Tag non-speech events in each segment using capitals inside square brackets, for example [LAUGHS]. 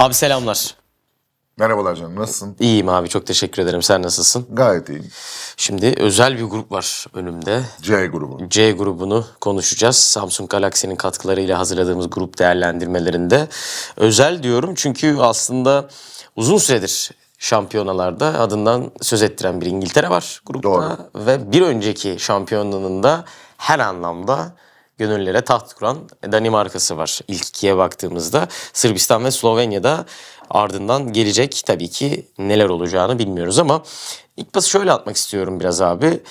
Abi selamlar. Merhabalar canım nasılsın? İyiyim abi çok teşekkür ederim. Sen nasılsın? Gayet iyiyim. Şimdi özel bir grup var önümde. C grubu. C grubunu konuşacağız. Samsung Galaxy'nin katkılarıyla hazırladığımız grup değerlendirmelerinde. Özel diyorum çünkü aslında uzun süredir şampiyonalarda adından söz ettiren bir İngiltere var grupta. Doğru. Ve bir önceki şampiyonluğunun da her anlamda gönüllere taht kuran Danimarka'sı var ilk ikiye baktığımızda. Sırbistan ve Slovenya'da ardından gelecek tabii ki neler olacağını bilmiyoruz ama ilk pası şöyle atmak istiyorum biraz abi.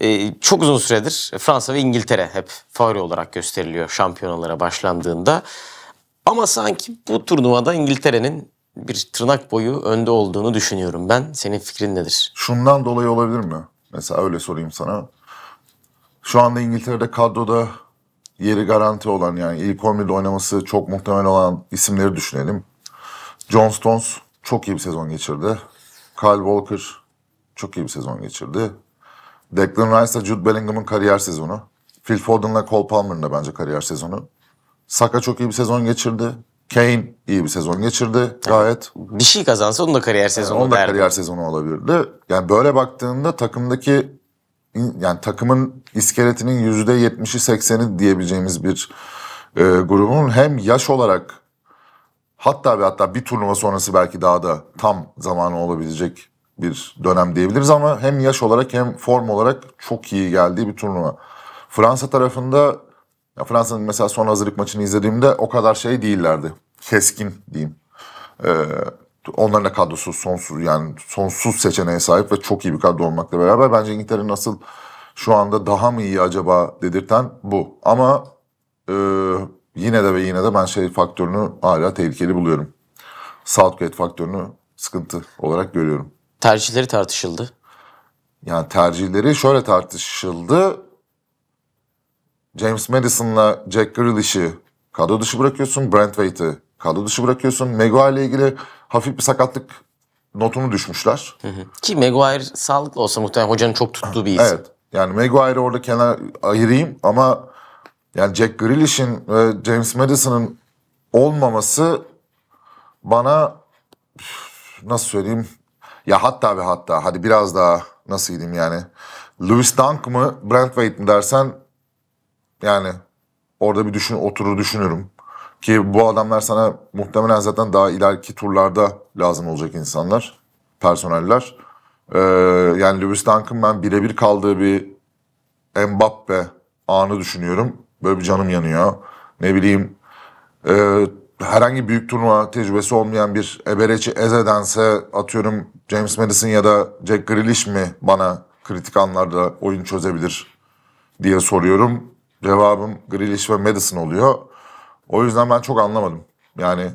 Ee, çok uzun süredir Fransa ve İngiltere hep favori olarak gösteriliyor şampiyonalara başlandığında. Ama sanki bu turnuvada İngiltere'nin bir tırnak boyu önde olduğunu düşünüyorum ben. Senin fikrin nedir? Şundan dolayı olabilir mi? Mesela öyle sorayım sana. Şu anda İngiltere'de kadroda yeri garanti olan yani ilk 11'de oynaması çok muhtemel olan isimleri düşünelim. John Stones çok iyi bir sezon geçirdi. Kyle Walker çok iyi bir sezon geçirdi. Declan Rice'la Jude Bellingham'ın kariyer sezonu. Phil Foden'la Cole Palmer'ın da bence kariyer sezonu. Saka çok iyi bir sezon geçirdi. Kane iyi bir sezon geçirdi gayet. Bir şey kazansa onun da kariyer sezonu yani onun da kariyer sezonu olabilirdi. Yani böyle baktığında takımdaki yani takımın iskeletinin yüzde yetmişi sekseni diyebileceğimiz bir e, grubun hem yaş olarak hatta ve hatta bir turnuva sonrası belki daha da tam zamanı olabilecek bir dönem diyebiliriz ama hem yaş olarak hem form olarak çok iyi geldiği bir turnuva. Fransa tarafında ya Fransa'nın mesela son hazırlık maçını izlediğimde o kadar şey değillerdi. Keskin diyeyim. Ee, Onların da kadrosu sonsuz yani sonsuz seçeneğe sahip ve çok iyi bir kadro olmakla beraber bence İngiltere nasıl şu anda daha mı iyi acaba dedirten bu. Ama e, yine de ve yine de ben şey faktörünü hala tehlikeli buluyorum. Southgate faktörünü sıkıntı olarak görüyorum. Tercihleri tartışıldı. Yani tercihleri şöyle tartışıldı. James Madison'la Jack Grealish'i kadro dışı bırakıyorsun. Brent Waite'i kadro dışı bırakıyorsun. Maguire'le ilgili hafif bir sakatlık notunu düşmüşler. Ki Maguire sağlıklı olsa muhtemelen hocanın çok tuttuğu bir isim. Evet. Yani Maguire'ı orada kenar ayırayım ama yani Jack Grealish'in ve James Madison'ın olmaması bana nasıl söyleyeyim ya hatta ve hatta hadi biraz daha nasıl diyeyim yani Lewis Dunk mı Brent Wade mi dersen yani orada bir düşün oturur düşünürüm. Ki bu adamlar sana muhtemelen zaten daha ileriki turlarda lazım olacak insanlar, personeller. Ee, yani Lewis Dunk'ın ben birebir kaldığı bir Mbappe anı düşünüyorum. Böyle bir canım yanıyor. Ne bileyim e, herhangi büyük turnuva tecrübesi olmayan bir Ebereç'i Eze'dense atıyorum James Madison ya da Jack Grealish mi bana kritik anlarda oyun çözebilir diye soruyorum. Cevabım Grealish ve Madison oluyor. O yüzden ben çok anlamadım. Yani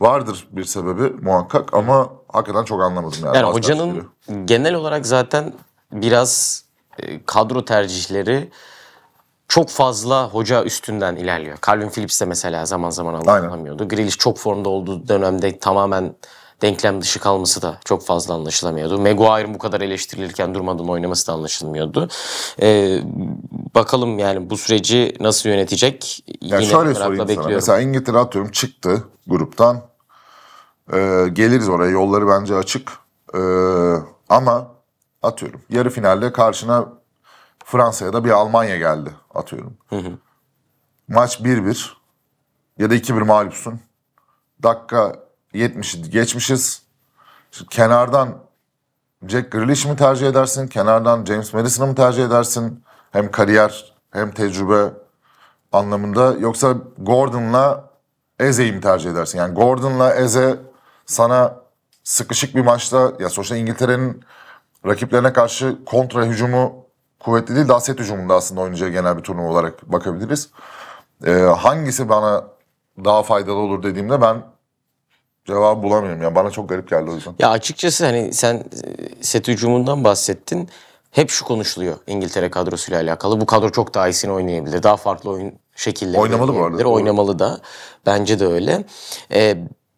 vardır bir sebebi muhakkak ama hakikaten çok anlamadım yani. Yani hocanın biri. Hmm. genel olarak zaten biraz e, kadro tercihleri çok fazla hoca üstünden ilerliyor. Calvin Phillips de mesela zaman zaman anlatılamıyordu. Grealish çok formda olduğu dönemde tamamen denklem dışı kalması da çok fazla anlaşılamıyordu. Maguire'ın bu kadar eleştirilirken durmadan oynaması da anlaşılmıyordu. Ee, bakalım yani bu süreci nasıl yönetecek? Yani Yine şöyle merakla bekliyorum. Sana. Mesela İngiltere atıyorum çıktı gruptan. Ee, geliriz oraya. Yolları bence açık. Ee, ama atıyorum yarı finalde karşına Fransa'ya da bir Almanya geldi atıyorum. Maç 1-1 ya da 2-1 mağlupsun. Dakika 70 geçmişiz. Şimdi kenardan Jack Grealish mi tercih edersin? Kenardan James Madison'ı mı tercih edersin? Hem kariyer hem tecrübe anlamında. Yoksa Gordon'la Eze'yi mi tercih edersin? Yani Gordon'la Eze sana sıkışık bir maçta ya sonuçta İngiltere'nin rakiplerine karşı kontra hücumu kuvvetli değil. Daha set hücumunda aslında oynayacağı genel bir turnuva olarak bakabiliriz. Ee, hangisi bana daha faydalı olur dediğimde ben cevabı bulamıyorum. Yani bana çok garip geldi o yüzden. Ya açıkçası hani sen e, set hücumundan bahsettin hep şu konuşuluyor İngiltere kadrosuyla alakalı. Bu kadro çok daha iyisini oynayabilir. Daha farklı oyun şekilleri oynamalı bu arada. Oynamalı da. Bence de öyle. Ee,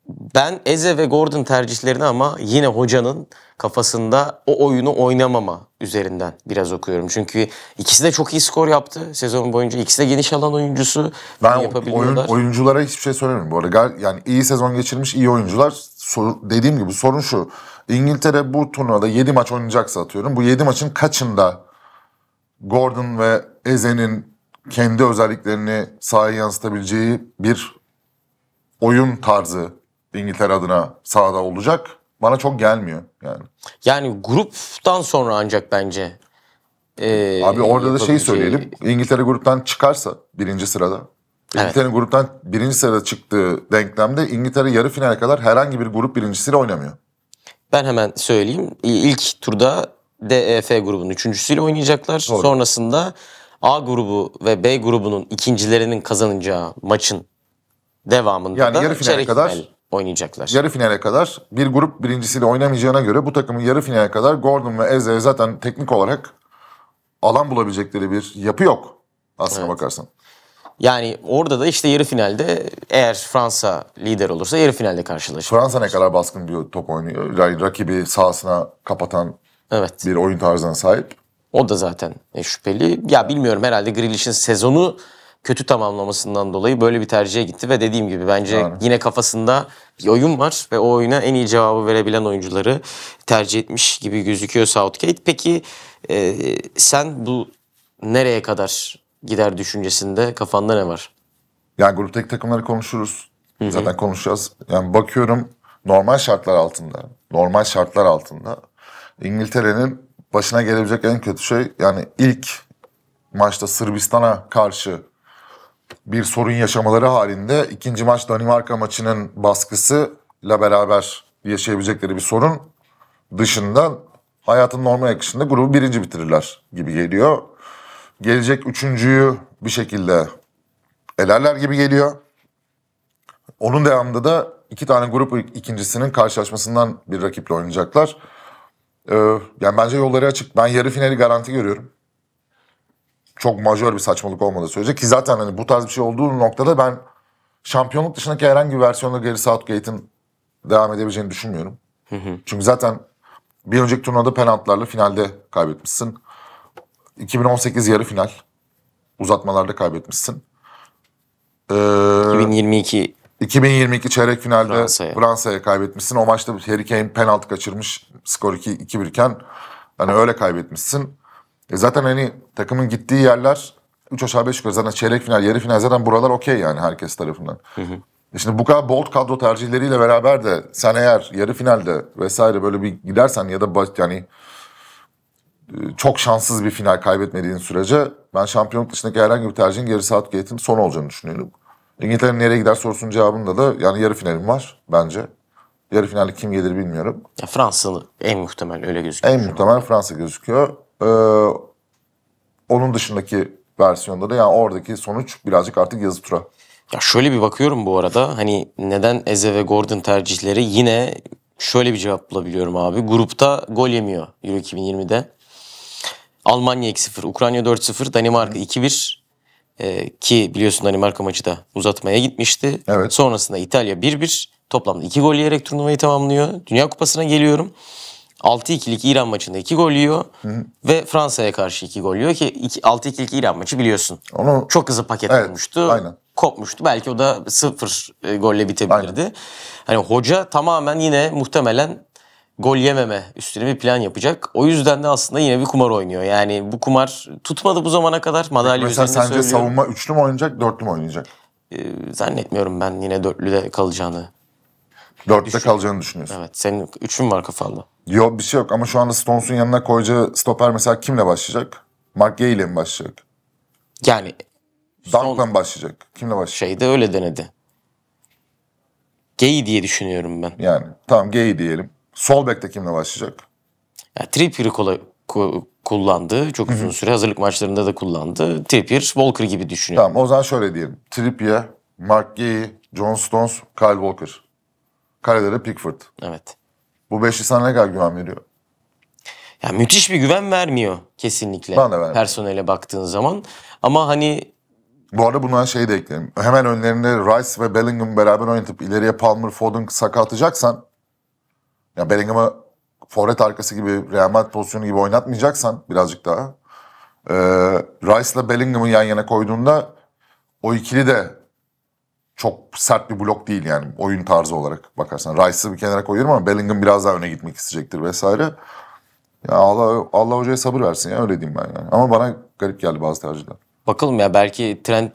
ben Eze ve Gordon tercihlerini ama yine hocanın kafasında o oyunu oynamama üzerinden biraz okuyorum. Çünkü ikisi de çok iyi skor yaptı sezon boyunca. İkisi de geniş alan oyuncusu. Ben oyun, oyunculara hiçbir şey söylemiyorum bu arada. Yani iyi sezon geçirmiş iyi oyuncular. Sor, dediğim gibi sorun şu. İngiltere bu turnuvada 7 maç oynayacaksa atıyorum. Bu 7 maçın kaçında Gordon ve Eze'nin kendi özelliklerini sahaya yansıtabileceği bir oyun tarzı İngiltere adına sahada olacak. Bana çok gelmiyor yani. Yani gruptan sonra ancak bence. Ee, Abi orada da şeyi söyleyelim. İngiltere gruptan çıkarsa birinci sırada. İngiltere'nin evet. gruptan birinci sırada çıktığı denklemde İngiltere yarı finale kadar herhangi bir grup birincisiyle oynamıyor. Ben hemen söyleyeyim. İlk turda DEF grubunun üçüncüsüyle oynayacaklar. Doğru. Sonrasında A grubu ve B grubunun ikincilerinin kazanacağı maçın devamında yani da yarı finale kadar final oynayacaklar. Yarı finale kadar bir grup birincisiyle oynamayacağına göre bu takımın yarı finale kadar Gordon ve Eze zaten teknik olarak alan bulabilecekleri bir yapı yok aslına evet. bakarsan. Yani orada da işte yarı finalde eğer Fransa lider olursa yarı finalde karşılaşır. Fransa ne kadar baskın bir top oynuyor. Yani rakibi sahasına kapatan evet. bir oyun tarzına sahip. O da zaten e, şüpheli. Ya bilmiyorum herhalde Grealish'in sezonu kötü tamamlamasından dolayı böyle bir tercihe gitti ve dediğim gibi bence yani. yine kafasında bir oyun var ve o oyuna en iyi cevabı verebilen oyuncuları tercih etmiş gibi gözüküyor Southgate. Peki e, sen bu nereye kadar gider düşüncesinde kafanda ne var? Yani gruptaki takımları konuşuruz. Hı-hı. Zaten konuşacağız. Yani bakıyorum normal şartlar altında, normal şartlar altında İngiltere'nin başına gelebilecek en kötü şey yani ilk maçta Sırbistan'a karşı bir sorun yaşamaları halinde ikinci maç Danimarka maçının baskısıyla beraber yaşayabilecekleri bir sorun dışında hayatın normal akışında grubu birinci bitirirler gibi geliyor. Gelecek üçüncüyü bir şekilde elerler gibi geliyor. Onun devamında da iki tane grup ikincisinin karşılaşmasından bir rakiple oynayacaklar. Ee, yani bence yolları açık. Ben yarı finali garanti görüyorum. Çok majör bir saçmalık olmadığı sürece ki zaten hani bu tarz bir şey olduğu noktada ben şampiyonluk dışındaki herhangi bir versiyonda Gary Southgate'in devam edebileceğini düşünmüyorum. Hı hı. Çünkü zaten bir önceki turnuvada penaltılarla finalde kaybetmişsin. 2018 yarı final. Uzatmalarda kaybetmişsin. Ee, 2022 2022 çeyrek finalde Fransa'ya Fransa kaybetmişsin. O maçta Harry Kane penaltı kaçırmış. Skor 2-1 iken hani öyle kaybetmişsin. E zaten hani takımın gittiği yerler 3 aşağı 5 yukarı zaten çeyrek final, yarı final zaten buralar okey yani herkes tarafından. Hı hı. E şimdi bu kadar bold kadro tercihleriyle beraber de sen eğer yarı finalde vesaire böyle bir gidersen ya da yani çok şanssız bir final kaybetmediğin sürece ben şampiyonluk dışındaki herhangi bir tercihin geri saat Southgate'in son olacağını düşünüyorum. İngiltere'nin nereye gider sorusunun cevabında da yani yarı finalim var bence. Yarı finalde kim gelir bilmiyorum. Ya Fransalı en muhtemel öyle gözüküyor. En muhtemel Fransa gözüküyor. Ee, onun dışındaki versiyonda da yani oradaki sonuç birazcık artık yazı tura. Ya şöyle bir bakıyorum bu arada hani neden Eze ve Gordon tercihleri yine şöyle bir cevap bulabiliyorum abi. Grupta gol yemiyor Euro 2020'de. Almanya 2-0, Ukrayna 4-0, Danimarka 2-1 e, ki biliyorsun Danimarka maçı da uzatmaya gitmişti. Evet. Sonrasında İtalya 1-1 toplamda 2 gol yiyerek turnuvayı tamamlıyor. Dünya Kupası'na geliyorum. 6-2'lik İran maçında 2 gol yiyor Hı. ve Fransa'ya karşı 2 gol yiyor ki 6-2'lik İran maçı biliyorsun. Onu... Çok hızlı paket evet, olmuştu. Aynen. Kopmuştu. Belki o da 0 e, golle bitebilirdi. Aynen. Hani hoca tamamen yine muhtemelen gol yememe üstüne bir plan yapacak. O yüzden de aslında yine bir kumar oynuyor. Yani bu kumar tutmadı bu zamana kadar. Madalya Mesela sence söylüyorum. savunma üçlü mü oynayacak, dörtlü mü oynayacak? Ee, zannetmiyorum ben yine dörtlüde kalacağını. Dörtte Düşün. kalacağını düşünüyorsun. Evet. Senin üçün var kafanda. Yok bir şey yok ama şu anda Stones'un yanına koyacağı stoper mesela kimle başlayacak? Mark Gay ile mi başlayacak? Yani Dunk'la mı başlayacak? Kimle başlayacak? Şeyde öyle denedi. Gay diye düşünüyorum ben. Yani tamam Gay diyelim. Sol bekte kimle başlayacak? Yani Trippier'i kolay kullandı. Çok uzun süre hazırlık maçlarında da kullandı. Trippier, Walker gibi düşünüyor. Tamam o zaman şöyle diyelim. Trippier, Mark Gay, John Stones, Kyle Walker. Kalelere Pickford. Evet. Bu beşli sana ne kadar güven veriyor? Ya müthiş bir güven vermiyor kesinlikle. Ben de vermiyor. Personele baktığın zaman. Ama hani bu arada buna şey de ekleyeyim. Hemen önlerinde Rice ve Bellingham beraber oynatıp ileriye Palmer, Foden sakatlayacaksan ya Bellingham'ı forvet arkası gibi Real Madrid pozisyonu gibi oynatmayacaksan birazcık daha. E, Rice'la Bellingham'ı yan yana koyduğunda o ikili de çok sert bir blok değil yani oyun tarzı olarak bakarsan. Rice'ı bir kenara koyuyorum ama Bellingham biraz daha öne gitmek isteyecektir vesaire. Ya Allah Allah hocaya sabır versin ya öyle diyeyim ben yani. Ama bana garip geldi bazı tercihler. Bakalım ya belki trend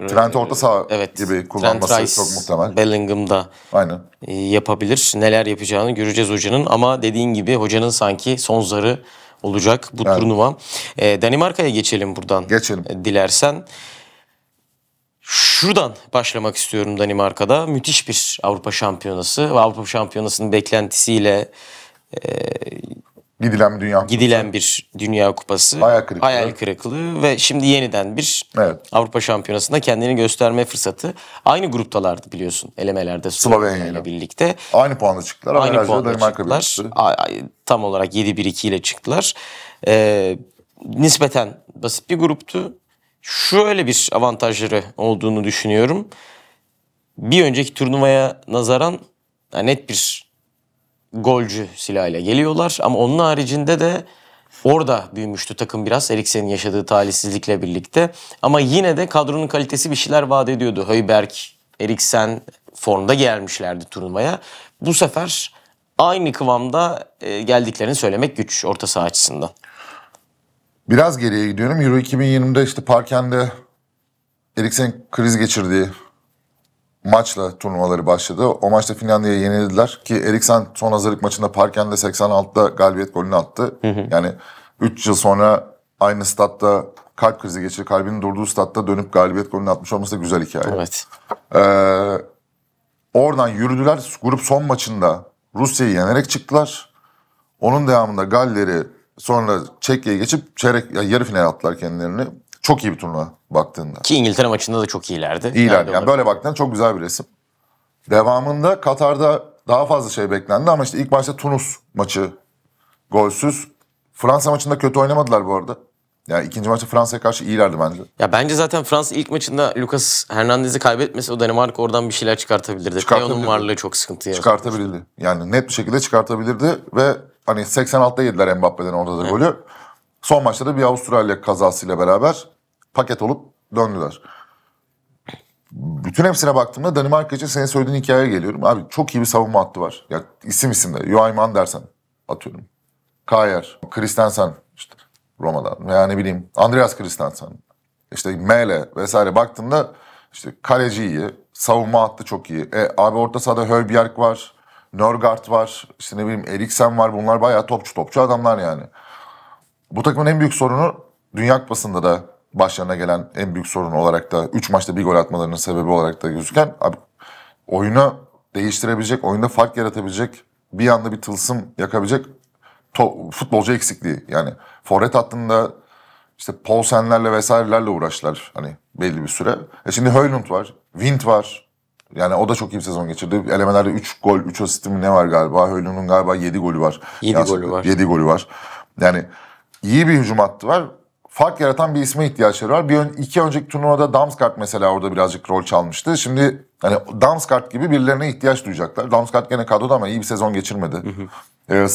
ee, Trent orta saha evet, gibi kullanması Trent Rice, çok muhtemel. Bellingham'da Aynen. E, yapabilir. Neler yapacağını göreceğiz hocanın ama dediğin gibi hocanın sanki son zarı olacak bu evet. turnuva. E, Danimarka'ya geçelim buradan. E, geçelim. dilersen. Şuradan başlamak istiyorum Danimarka'da. Müthiş bir Avrupa Şampiyonası Avrupa Şampiyonası'nın beklentisiyle e, Gidilen Dünya Kupası. Gidilen bir Dünya Kupası. Hayal kırıklığı. Hayal kırıklığı ve şimdi yeniden bir evet. Avrupa Şampiyonası'nda kendini gösterme fırsatı. Aynı gruptalardı biliyorsun elemelerde Slovenya ile birlikte. Aynı puanla çıktılar. Aynı puanla çıktılar. Tam olarak 7-1-2 ile çıktılar. Ee, nispeten basit bir gruptu. Şöyle bir avantajları olduğunu düşünüyorum. Bir önceki turnuvaya nazaran net bir golcü silahıyla geliyorlar. Ama onun haricinde de Orada büyümüştü takım biraz Eriksen'in yaşadığı talihsizlikle birlikte. Ama yine de kadronun kalitesi bir şeyler vaat ediyordu. Höyberg, Eriksen formda gelmişlerdi turnuvaya. Bu sefer aynı kıvamda e, geldiklerini söylemek güç orta saha açısından. Biraz geriye gidiyorum. Euro 2020'de işte Parken'de Eriksen kriz geçirdiği maçla turnuvaları başladı. O maçta Finlandiya yenildiler ki Eriksen son hazırlık maçında Parken'de 86'da galibiyet golünü attı. Hı hı. Yani 3 yıl sonra aynı statta kalp krizi geçirip kalbinin durduğu statta dönüp galibiyet golünü atmış olması da güzel hikaye. Evet. Ee, oradan yürüdüler. Grup son maçında Rusya'yı yenerek çıktılar. Onun devamında Galler'i sonra Çekya'ya geçip çeyrek yani yarı final attılar kendilerini çok iyi bir turnuva baktığında. Ki İngiltere maçında da çok iyilerdi. İyiler. Yani, yani böyle baktığında çok güzel bir resim. Devamında Katar'da daha fazla şey beklendi ama işte ilk başta Tunus maçı golsüz. Fransa maçında kötü oynamadılar bu arada. Yani ikinci maçta Fransa'ya karşı iyilerdi bence. Ya bence zaten Fransa ilk maçında Lucas Hernandez'i kaybetmesi o Danimarka oradan bir şeyler çıkartabilirdi. Çıkartabilirdi. varlığı çok sıkıntı yaratmıştı. Çıkartabilirdi. Yani net bir şekilde çıkartabilirdi ve hani 86'da yediler Mbappe'den orada da golü. Son maçta da bir Avustralya kazasıyla beraber paket olup döndüler. Bütün hepsine baktığımda Danimarka için senin söylediğin hikayeye geliyorum. Abi çok iyi bir savunma hattı var. Ya isim isim de. Joachim Andersen atıyorum. Kayer, Kristensen işte Roma'dan veya ne bileyim Andreas Kristensen. İşte Mele vesaire Baktığımda işte kaleci iyi, savunma hattı çok iyi. E, abi orta sahada Höbjerg var, Nörgard var, işte ne bileyim Eriksen var. Bunlar bayağı topçu topçu adamlar yani. Bu takımın en büyük sorunu Dünya Kupası'nda da başlarına gelen en büyük sorun olarak da 3 maçta bir gol atmalarının sebebi olarak da gözüken abi oyuna değiştirebilecek, oyunda fark yaratabilecek, bir anda bir tılsım yakabilecek to- futbolcu eksikliği. Yani forvet hattında işte Paulsenlerle vesairelerle uğraştılar hani belli bir süre. E şimdi Höylund var, Wind var. Yani o da çok iyi bir sezon geçirdi. Elemelerde 3 gol, 3 asistim ne var galiba? Höylund'un galiba 7 golü var. 7 golü var. 7 golü var. Yani iyi bir hücum hattı var fark yaratan bir isme ihtiyaçları var. Bir ön, iki önceki turnuvada Damsgaard mesela orada birazcık rol çalmıştı. Şimdi hani Damsgaard gibi birilerine ihtiyaç duyacaklar. Damsgaard gene kadroda ama iyi bir sezon geçirmedi. ee,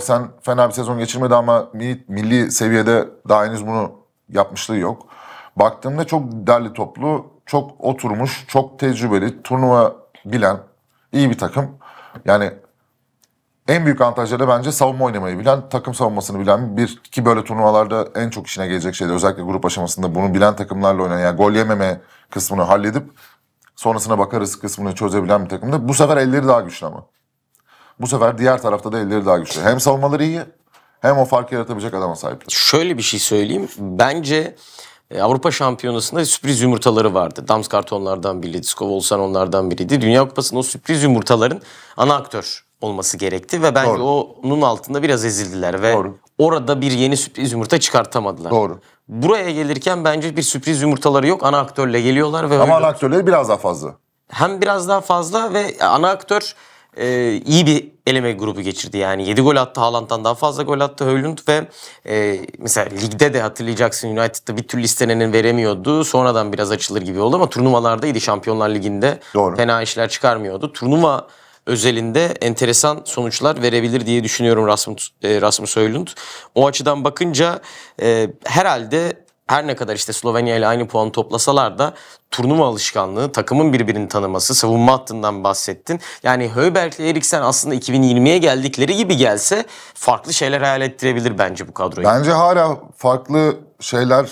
sen fena bir sezon geçirmedi ama milli, milli seviyede daha henüz bunu yapmışlığı yok. Baktığımda çok derli toplu, çok oturmuş, çok tecrübeli, turnuva bilen iyi bir takım. Yani en büyük avantajları bence savunma oynamayı bilen, takım savunmasını bilen bir ki böyle turnuvalarda en çok işine gelecek şeydi. Özellikle grup aşamasında bunu bilen takımlarla oynayan yani gol yememe kısmını halledip sonrasına bakarız kısmını çözebilen bir takımda bu sefer elleri daha güçlü ama. Bu sefer diğer tarafta da elleri daha güçlü. Hem savunmaları iyi hem o farkı yaratabilecek adama sahipler. Şöyle bir şey söyleyeyim. Bence e, Avrupa Şampiyonası'nda sürpriz yumurtaları vardı. Dams kartonlardan biriydi, olsan onlardan biriydi. Dünya Kupası'nda o sürpriz yumurtaların ana aktör olması gerekti ve bence Doğru. onun altında biraz ezildiler ve Doğru. orada bir yeni sürpriz yumurta çıkartamadılar. Doğru. Buraya gelirken bence bir sürpriz yumurtaları yok. Ana aktörle geliyorlar ve Ama ana aktörleri biraz daha fazla. Hem biraz daha fazla ve ana aktör e, iyi bir eleme grubu geçirdi. Yani 7 gol attı Haaland'dan daha fazla gol attı Höylund ve e, mesela ligde de hatırlayacaksın United'da bir türlü istenenin veremiyordu. Sonradan biraz açılır gibi oldu ama turnuvalardaydı. Şampiyonlar Ligi'nde Doğru. fena işler çıkarmıyordu. Turnuva özelinde enteresan sonuçlar verebilir diye düşünüyorum Rasmus, e, Rasmus Höylund. O açıdan bakınca e, herhalde her ne kadar işte Slovenya ile aynı puan toplasalar da turnuva alışkanlığı, takımın birbirini tanıması, savunma hattından bahsettin. Yani Höberg ile Eriksen aslında 2020'ye geldikleri gibi gelse farklı şeyler hayal ettirebilir bence bu kadroyu. Bence hala farklı şeyler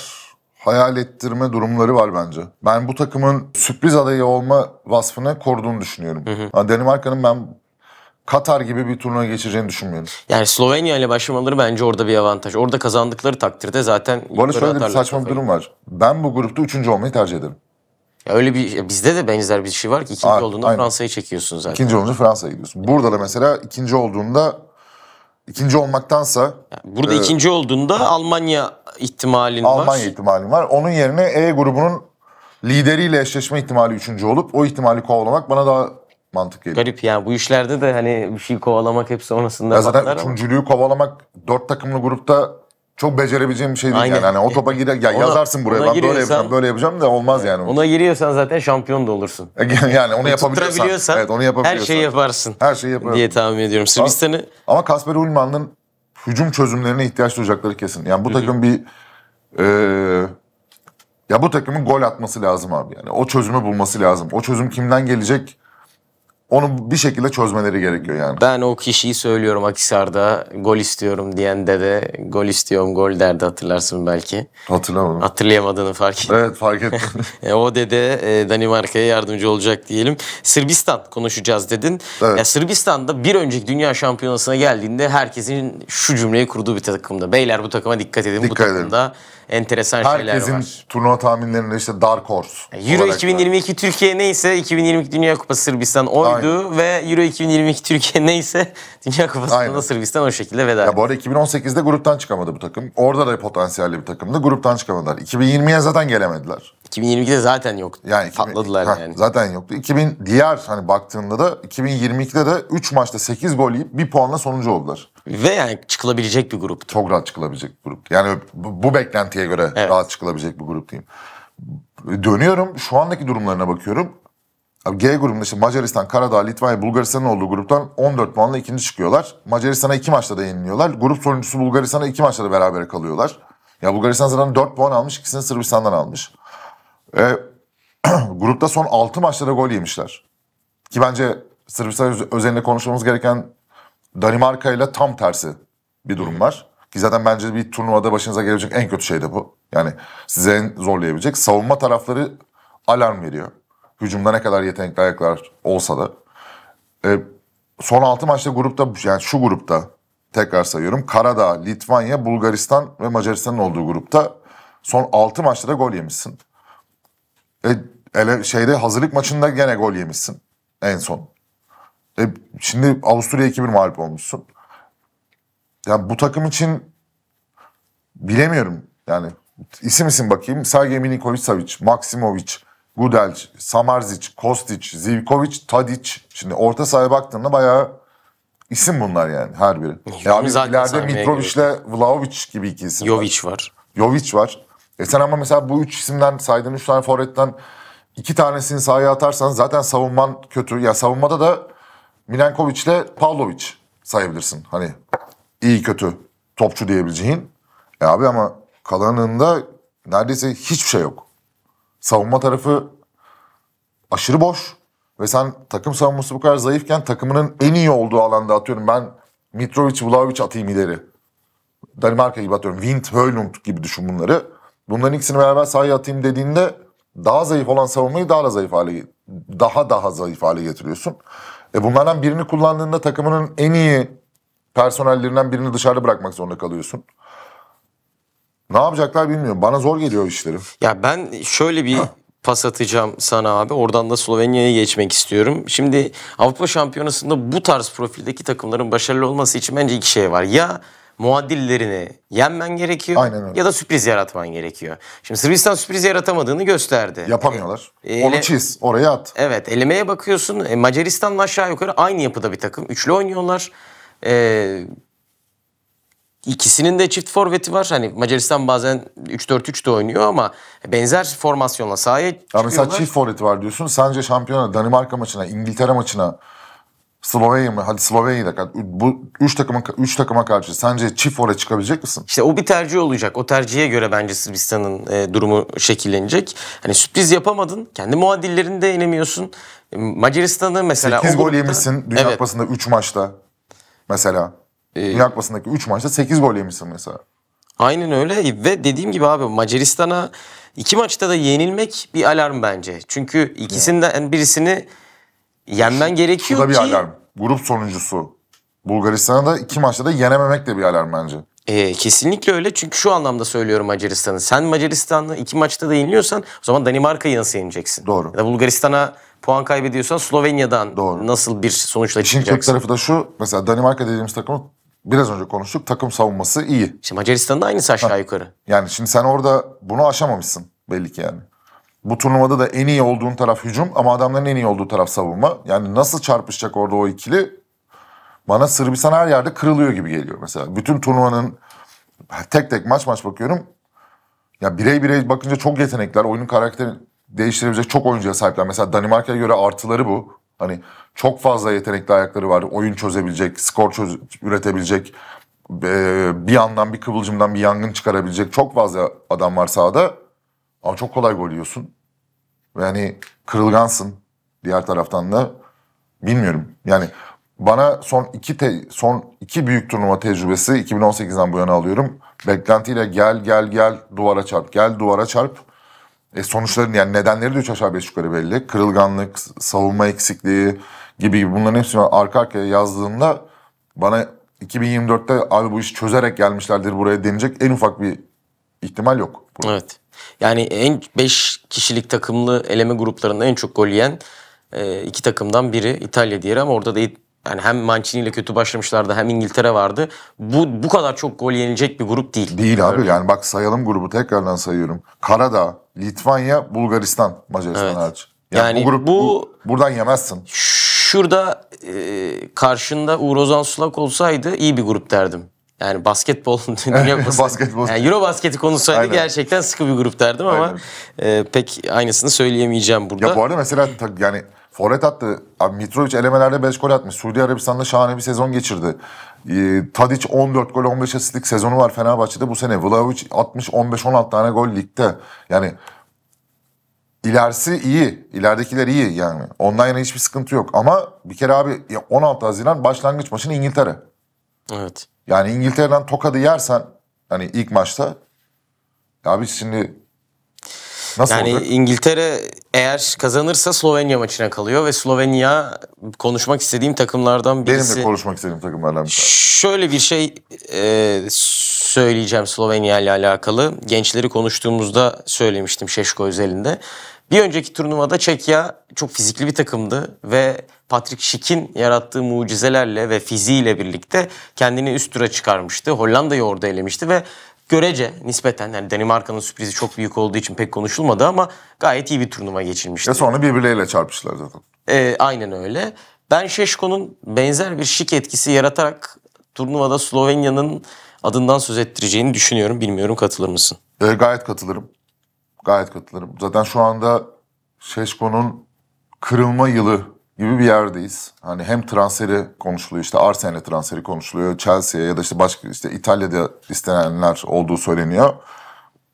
hayal ettirme durumları var bence. Ben bu takımın sürpriz adayı olma vasfını koruduğunu düşünüyorum. Hı hı. Danimarka'nın ben Katar gibi bir turnuva geçireceğini düşünmüyorum. Yani Slovenya ile başlamaları bence orada bir avantaj. Orada kazandıkları takdirde zaten... Bana şöyle bir saçma bir durum var. Ben bu grupta üçüncü olmayı tercih ederim. Ya öyle bir bizde de benzer bir şey var ki ikinci Aa, olduğunda Fransa'yı çekiyorsun zaten. İkinci olunca Fransa'ya gidiyorsun. Burada da mesela ikinci olduğunda İkinci olmaktansa... Yani burada e, ikinci olduğunda Almanya ihtimalin Almanya var. Almanya ihtimalin var. Onun yerine E grubunun lideriyle eşleşme ihtimali üçüncü olup o ihtimali kovalamak bana daha mantık geliyor. Garip yani bu işlerde de hani bir şey kovalamak hep sonrasında ya Zaten üçüncülüğü ama. kovalamak dört takımlı grupta çok becerebileceğim bir şey değil Aynen. yani. Hani o topa girer ya ona, yazarsın buraya ben böyle yapacağım böyle yapacağım da olmaz yani. Ona giriyorsan zaten şampiyon da olursun. [LAUGHS] yani onu yapabiliyorsan. Evet onu yapabiliyorsan. Her şeyi yaparsın. Her şeyi yaparsın. Diye tahmin ediyorum. Sırbistan'ı Ama Kasper Ulman'ın hücum çözümlerine ihtiyaç duyacakları kesin. Yani bu takım bir e, ya bu takımın gol atması lazım abi yani. O çözümü bulması lazım. O çözüm kimden gelecek? Onu bir şekilde çözmeleri gerekiyor yani. Ben o kişiyi söylüyorum Akisar'da gol istiyorum diyen dede gol istiyorum gol derdi hatırlarsın belki. Hatırlamadım. Hatırlayamadığını fark ettim. Evet fark ettim. [LAUGHS] E, o dede e, Danimarka'ya yardımcı olacak diyelim. Sırbistan konuşacağız dedin. Evet. Ya, Sırbistan'da bir önceki dünya şampiyonasına geldiğinde herkesin şu cümleyi kurduğu bir takımda. Beyler bu takıma dikkat edin dikkat bu takımda. Edelim enteresan şeyler var. Herkesin turnuva tahminlerinde işte Dark Horse. E, Euro 2022 var. Türkiye neyse 2022 Dünya Kupası Sırbistan oydu Aynen. ve Euro 2022 Türkiye [LAUGHS] neyse Dünya Kupası'nda Sırbistan o şekilde veda Ya Bu arada 2018'de gruptan çıkamadı bu takım. Orada da potansiyelli bir takımdı. Gruptan çıkamadılar. 2020'ye zaten gelemediler. 2022'de zaten yoktu. Yani patladılar heh, yani. Zaten yoktu. 2000 diğer hani baktığında da 2022'de de 3 maçta 8 gol yiyip 1 puanla sonuncu oldular. Ve yani çıkılabilecek bir grup. Çok rahat çıkılabilecek bir grup. Yani bu, bu beklentiye göre evet. rahat çıkılabilecek bir grup diyeyim. Dönüyorum şu andaki durumlarına bakıyorum. G grubunda işte Macaristan, Karadağ, Litvanya, Bulgaristan'ın olduğu gruptan 14 puanla ikinci çıkıyorlar. Macaristan'a iki maçta da yeniliyorlar. Grup sonuncusu Bulgaristan'a iki maçta da beraber kalıyorlar. Ya Bulgaristan zaten 4 puan almış, ikisini Sırbistan'dan almış. E, [CLEARS THROAT] grupta son 6 maçta da gol yemişler. Ki bence Sırbistan özelinde konuşmamız gereken Danimarka ile tam tersi bir durum var. Ki zaten bence bir turnuvada başınıza gelebilecek en kötü şey de bu. Yani size en zorlayabilecek. Savunma tarafları alarm veriyor. Hücumda ne kadar yetenekli ayaklar olsa da. E, son 6 maçta grupta yani şu grupta tekrar sayıyorum. Karadağ, Litvanya, Bulgaristan ve Macaristan'ın olduğu grupta son 6 maçta da gol yemişsin. E, ele, şeyde hazırlık maçında gene gol yemişsin en son. E, şimdi Avusturya 2-1 mağlup olmuşsun. Yani bu takım için bilemiyorum yani isim isim bakayım. Sergey Milinkovic-Savic, Maksimovic, Gudel, Samarzic, Kostic, Zivkovic, Tadic. Şimdi orta sahaya baktığında bayağı isim bunlar yani her biri. Ya e abi ileride Mitrovic'le Vlaovic gibi iki isim Jovic var. var. Jovic var. E sen ama mesela bu üç isimden saydığın üç tane forvetten iki tanesini sahaya atarsan zaten savunman kötü. Ya savunmada da ile Pavlovic sayabilirsin. Hani iyi kötü topçu diyebileceğin. E abi ama kalanında neredeyse hiçbir şey yok. Savunma tarafı aşırı boş. Ve sen takım savunması bu kadar zayıfken takımının en iyi olduğu alanda atıyorum ben Mitrovic, Vlaovic atayım ileri. Danimarka gibi atıyorum. Wind, Höylund gibi düşün bunları bunların ikisini beraber sahaya atayım dediğinde daha zayıf olan savunmayı daha da zayıf hale daha daha zayıf hale getiriyorsun. E bunlardan birini kullandığında takımının en iyi personellerinden birini dışarıda bırakmak zorunda kalıyorsun. Ne yapacaklar bilmiyorum. Bana zor geliyor işlerim. Ya ben şöyle bir [CLEARS THROAT] pas atacağım sana abi. Oradan da Slovenya'ya geçmek istiyorum. Şimdi Avrupa Şampiyonası'nda bu tarz profildeki takımların başarılı olması için bence iki şey var. Ya muadillerini yenmen gerekiyor. Aynen öyle. Ya da sürpriz yaratman gerekiyor. Şimdi Sırbistan sürpriz yaratamadığını gösterdi. Yapamıyorlar. E, Onu çiz, oraya at. Evet, elemeye bakıyorsun. E, Macaristan'la aşağı yukarı aynı yapıda bir takım. Üçlü oynuyorlar. E, ikisinin de çift forveti var. Hani Macaristan bazen 3-4-3 de oynuyor ama benzer formasyonla sahaya çıkıyorlar. Ya mesela çift forveti var diyorsun. Sence şampiyona, Danimarka maçına, İngiltere maçına Slovenya mı? Hadi Slovenya'da bu üç takıma üç takıma karşı sence çift fora çıkabilecek misin? İşte o bir tercih olacak. O tercihe göre bence Sırbistan'ın e, durumu şekillenecek. Hani sürpriz yapamadın. Kendi muadillerini de yenemiyorsun. E, Macaristan'ı mesela 8 gol grupta... yemişsin Dünya evet. Kupası'nda 3 maçta. Mesela ee, Dünya Kupası'ndaki 3 maçta 8 gol yemişsin mesela. Aynen öyle ve dediğim gibi abi Macaristan'a iki maçta da yenilmek bir alarm bence. Çünkü ikisinden yani. birisini Yenmen gerekiyor Bu da bir ki... alarm. Grup sonuncusu Bulgaristan'a da iki maçta da yenememek de bir alarm bence. E, kesinlikle öyle çünkü şu anlamda söylüyorum Macaristan'ı. Sen Macaristan'ı iki maçta da yeniliyorsan o zaman Danimarka'yı nasıl yeneceksin? Doğru. Ya da Bulgaristan'a puan kaybediyorsan Slovenya'dan Doğru. nasıl bir sonuçla İşin çıkacaksın? İşin tarafı da şu mesela Danimarka dediğimiz takımı biraz önce konuştuk takım savunması iyi. İşte Macaristan'da aynısı aşağı ha. yukarı. Yani şimdi sen orada bunu aşamamışsın belli ki yani. Bu turnuvada da en iyi olduğun taraf hücum ama adamların en iyi olduğu taraf savunma. Yani nasıl çarpışacak orada o ikili? Bana Sırbistan her yerde kırılıyor gibi geliyor mesela. Bütün turnuvanın tek tek maç maç bakıyorum. Ya birey birey bakınca çok yetenekler. Oyunun karakterini değiştirebilecek çok oyuncuya sahipler. Mesela Danimarka'ya göre artıları bu. Hani çok fazla yetenekli ayakları var. Oyun çözebilecek, skor çöz üretebilecek, bir yandan bir kıvılcımdan bir yangın çıkarabilecek çok fazla adam var sahada. Ama çok kolay gol yiyorsun. yani kırılgansın diğer taraftan da. Bilmiyorum. Yani bana son iki te, son iki büyük turnuva tecrübesi 2018'den bu yana alıyorum. Beklentiyle gel gel gel duvara çarp gel duvara çarp. E sonuçların yani nedenleri de üç aşağı beş yukarı belli. Kırılganlık, savunma eksikliği gibi gibi bunların hepsini arka arkaya yazdığımda bana 2024'te abi bu işi çözerek gelmişlerdir buraya denecek en ufak bir ihtimal yok. Burada. Evet. Yani en 5 kişilik takımlı eleme gruplarında en çok gol yiyen e, iki takımdan biri İtalya diğeri ama orada da yani hem Mancini ile kötü başlamışlardı hem İngiltere vardı. Bu bu kadar çok gol yenecek bir grup değil. Değil abi yani bak sayalım grubu tekrardan sayıyorum. Karadağ, Litvanya, Bulgaristan, Macaristan evet. hariç. Yani, yani bu grup bu, bu buradan yemezsin. Şurada e, karşında Uğur Ozan Sulak olsaydı iyi bir grup derdim. Yani basketbol dünya [LAUGHS] [LAUGHS] basketbol. Yani Euro basketi konusaydı gerçekten sıkı bir grup derdim ama e, pek aynısını söyleyemeyeceğim burada. Ya bu arada mesela yani Forvet attı. Abi Mitrovic elemelerde 5 gol atmış. Suudi Arabistan'da şahane bir sezon geçirdi. E, Tadic 14 gol 15 asistlik sezonu var Fenerbahçe'de bu sene. Vlahovic 60 15-16 tane gol ligde. Yani ilerisi iyi. İleridekiler iyi yani. Ondan yana hiçbir sıkıntı yok. Ama bir kere abi 16 Haziran başlangıç maçını İngiltere. Evet. Yani İngiltere'den tokadı yersen hani ilk maçta ya biz şimdi Nasıl yani olacak? İngiltere eğer kazanırsa Slovenya maçına kalıyor ve Slovenya konuşmak istediğim takımlardan birisi. Benim de konuşmak istediğim takımlardan birisi. Şöyle bir şey e, söyleyeceğim Slovenya ile alakalı. Gençleri konuştuğumuzda söylemiştim Şeşko özelinde. Bir önceki turnuvada Çekya çok fizikli bir takımdı ve Patrick Schick'in yarattığı mucizelerle ve fiziğiyle birlikte kendini üst tura çıkarmıştı. Hollanda'yı orada elemişti ve görece nispeten yani Danimarka'nın sürprizi çok büyük olduğu için pek konuşulmadı ama gayet iyi bir turnuva geçirmişti. Ve sonra birbirleriyle çarpıştılar zaten. Ee, aynen öyle. Ben Şeşko'nun benzer bir şik etkisi yaratarak turnuvada Slovenya'nın adından söz ettireceğini düşünüyorum. Bilmiyorum katılır mısın? Ee, gayet katılırım. Gayet katılırım. Zaten şu anda Şeşko'nun kırılma yılı gibi bir yerdeyiz. Hani hem transferi konuşuluyor işte Arsenal'e transferi konuşuluyor. Chelsea'ye ya da işte başka işte İtalya'da istenenler olduğu söyleniyor.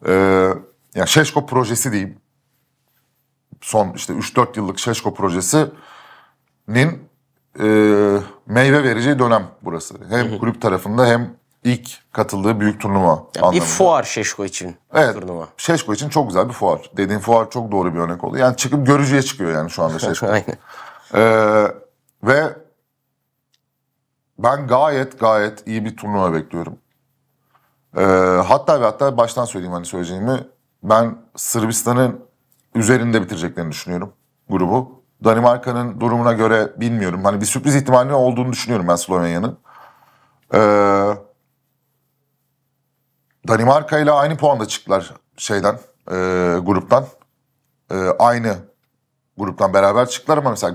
Ee, yani Şeşko projesi diyeyim. Son işte 3-4 yıllık Şeşko projesinin e, meyve vereceği dönem burası. Hem kulüp tarafında hem ilk katıldığı büyük turnuva yani anlamında. Bir fuar Şeşko için evet, turnuva. Şeşko için çok güzel bir fuar. Dediğin fuar çok doğru bir örnek oldu. Yani çıkıp görücüye çıkıyor yani şu anda Şeşko. [LAUGHS] Aynen. Ee, ve ben gayet gayet iyi bir turnuva bekliyorum. Ee, hatta ve hatta baştan söyleyeyim hani söyleyeceğimi. Ben Sırbistan'ın üzerinde bitireceklerini düşünüyorum grubu. Danimarka'nın durumuna göre bilmiyorum. Hani bir sürpriz ihtimali olduğunu düşünüyorum ben Slovenya'nın. Ee, Danimarka ile aynı puanda çıktılar şeyden e, gruptan. E, aynı gruptan beraber çıktılar ama mesela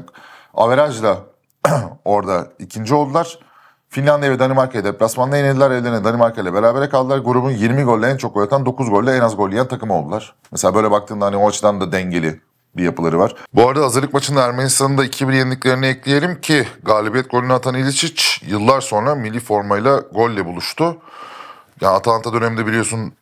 averajla [CLEARS THROAT] orada ikinci oldular. Finlandiya ve Danimarka'ya deplasmanda yenildiler. Evlerine Danimarka ile berabere kaldılar. Grubun 20 golle en çok gol atan 9 golle en az gol yiyen takım oldular. Mesela böyle baktığında hani o açıdan da dengeli bir yapıları var. Bu arada hazırlık maçında Ermenistan'ın da 2-1 yendiklerini ekleyelim ki galibiyet golünü atan İliçic yıllar sonra milli formayla golle buluştu. Ya Atalanta döneminde biliyorsun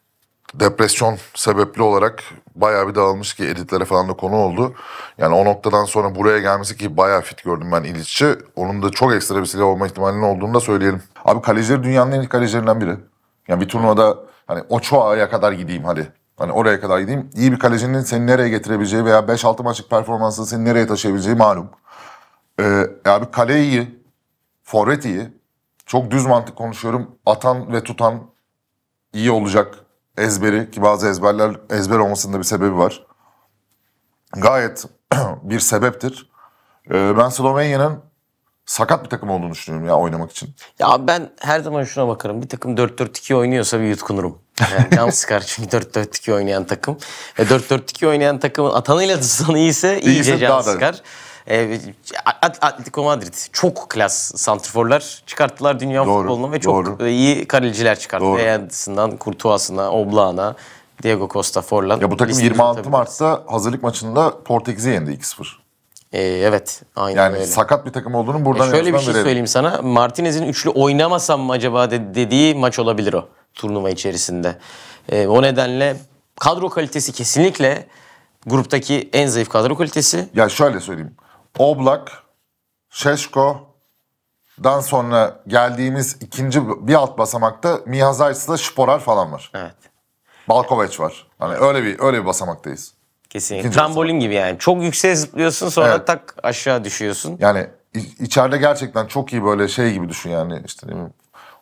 depresyon sebepli olarak bayağı bir dağılmış ki editlere falan da konu oldu. Yani o noktadan sonra buraya gelmesi ki bayağı fit gördüm ben İliç'i. Onun da çok ekstra bir silah olma ihtimalinin olduğunu da söyleyelim. Abi kalecileri dünyanın en iyi kalecilerinden biri. Yani bir turnuvada hani o çoğaya kadar gideyim hadi. Hani oraya kadar gideyim. İyi bir kalecinin seni nereye getirebileceği veya 5-6 maçlık performansını seni nereye taşıyabileceği malum. Ee, abi kale iyi. Forvet iyi. Çok düz mantık konuşuyorum. Atan ve tutan iyi olacak ezberi ki bazı ezberler ezber olmasında bir sebebi var. Gayet [CLEARS THROAT] bir sebeptir. Ee, ben Slovenya'nın sakat bir takım olduğunu düşünüyorum ya oynamak için. Ya ben her zaman şuna bakarım. Bir takım 4-4-2 oynuyorsa bir yutkunurum. Yani can [LAUGHS] sıkar çünkü 4-4-2 oynayan takım. Ve 4-4-2 oynayan takımın atanıyla tutanı iyiyse iyice can sıkar. Da e, Atletico Madrid çok klas santriforlar çıkarttılar dünya doğru, futboluna ve çok doğru. iyi kaleciler çıkarttı. Doğru. Eyansından Kurtuas'ına, Oblak'ına, Diego Costa, Forlan. Ya bu takım 26 Mart'ta hazırlık maçında Portekiz'i yendi 2-0. Ee, evet, aynı yani öyle. sakat bir takım olduğunu buradan e şöyle bir şey verelim. söyleyeyim sana. Martinez'in üçlü oynamasam mı acaba de, dediği maç olabilir o turnuva içerisinde. Ee, o nedenle kadro kalitesi kesinlikle gruptaki en zayıf kadro kalitesi. Ya şöyle söyleyeyim. Oblak, Şeşko, dan sonra geldiğimiz ikinci bir alt basamakta Mihazayts'la Sporar falan var. Evet. Balkoveç var. Hani öyle bir öyle bir basamaktayız. Kesinlikle. Trambolin gibi yani. Çok yükseğe zıplıyorsun sonra evet. tak aşağı düşüyorsun. Yani içeride gerçekten çok iyi böyle şey gibi düşün yani işte ne bileyim,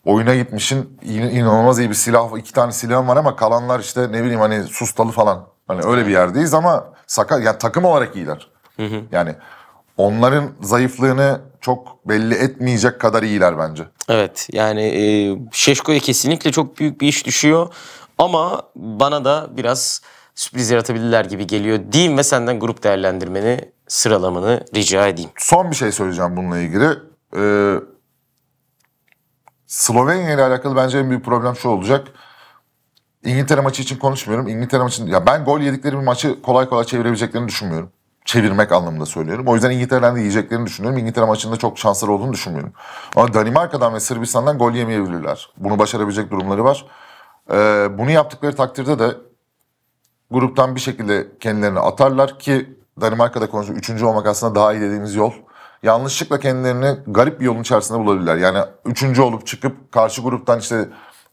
oyuna gitmişin inanılmaz iyi bir silah iki tane silahın var ama kalanlar işte ne bileyim hani sustalı falan. Hani öyle bir yerdeyiz ama sakat yani takım olarak iyiler. Hı hı. Yani onların zayıflığını çok belli etmeyecek kadar iyiler bence. Evet yani e, Şeşko'ya kesinlikle çok büyük bir iş düşüyor ama bana da biraz sürpriz yaratabilirler gibi geliyor diyeyim ve senden grup değerlendirmeni sıralamanı rica edeyim. Son bir şey söyleyeceğim bununla ilgili. Ee, Slovenya ile alakalı bence en büyük problem şu olacak. İngiltere maçı için konuşmuyorum. İngiltere maçı ya ben gol yedikleri bir maçı kolay kolay çevirebileceklerini düşünmüyorum çevirmek anlamında söylüyorum. O yüzden İngiltere'den de yiyeceklerini düşünüyorum. İngiltere maçında çok şansları olduğunu düşünmüyorum. Ama Danimarka'dan ve Sırbistan'dan gol yemeyebilirler. Bunu başarabilecek durumları var. Ee, bunu yaptıkları takdirde de gruptan bir şekilde kendilerini atarlar ki Danimarka'da konuştu. Üçüncü olmak aslında daha iyi dediğimiz yol. Yanlışlıkla kendilerini garip bir yolun içerisinde bulabilirler. Yani üçüncü olup çıkıp karşı gruptan işte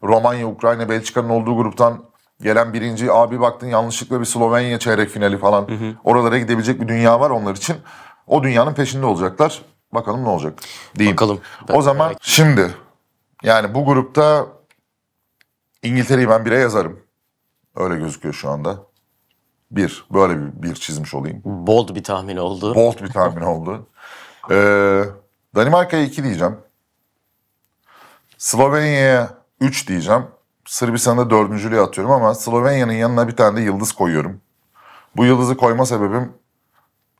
Romanya, Ukrayna, Belçika'nın olduğu gruptan Gelen birinci abi baktın yanlışlıkla bir Slovenya çeyrek finali falan. Hı hı. Oralara gidebilecek bir dünya var onlar için. O dünyanın peşinde olacaklar. Bakalım ne olacak diyeyim. Bakalım. o zaman merak... şimdi yani bu grupta İngiltere'yi ben bire yazarım. Öyle gözüküyor şu anda. Bir. Böyle bir, bir çizmiş olayım. Bold bir tahmin oldu. Bold bir tahmin [LAUGHS] oldu. Ee, Danimarka'ya iki diyeceğim. Slovenya'ya üç diyeceğim. Sırbistan'da dördüncülüğe atıyorum ama Slovenya'nın yanına bir tane de yıldız koyuyorum. Bu yıldızı koyma sebebim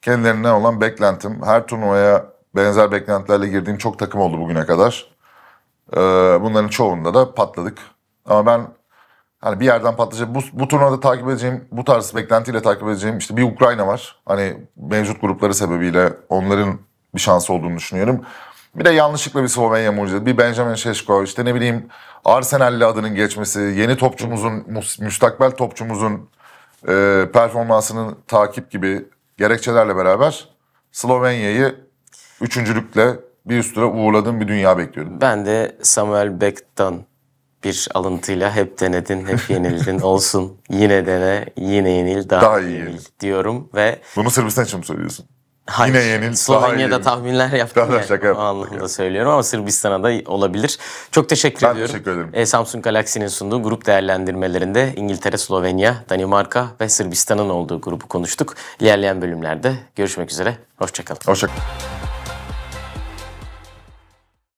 kendilerine olan beklentim. Her turnuvaya benzer beklentilerle girdiğim çok takım oldu bugüne kadar. Ee, bunların çoğunda da patladık. Ama ben hani bir yerden patlayacak. Bu, bu turnuvada takip edeceğim, bu tarz beklentiyle takip edeceğim işte bir Ukrayna var. Hani mevcut grupları sebebiyle onların bir şansı olduğunu düşünüyorum. Bir de yanlışlıkla bir Slovenya mucize, bir Benjamin Şeşko, işte ne bileyim Arsenal'li adının geçmesi, yeni topçumuzun, müstakbel topçumuzun e, performansının takip gibi gerekçelerle beraber Slovenya'yı üçüncülükle bir üst tura uğurladığım bir dünya bekliyordum. Ben de Samuel Beck'tan bir alıntıyla hep denedin, hep yenildin [LAUGHS] olsun. Yine dene, yine yenil, daha, daha iyi yenil diyorum ve... Bunu Sırbistan için mi söylüyorsun? Hayır. Yine yenil. Slovenya'da tahminler yaptım. Daha da şaka yaptım. anlamda ya. söylüyorum ama Sırbistan'a da olabilir. Çok teşekkür ben ediyorum. Ben teşekkür ederim. E, Samsung Galaxy'nin sunduğu grup değerlendirmelerinde İngiltere, Slovenya, Danimarka ve Sırbistan'ın olduğu grubu konuştuk. İlerleyen bölümlerde görüşmek üzere. Hoşçakalın. Hoşçakalın.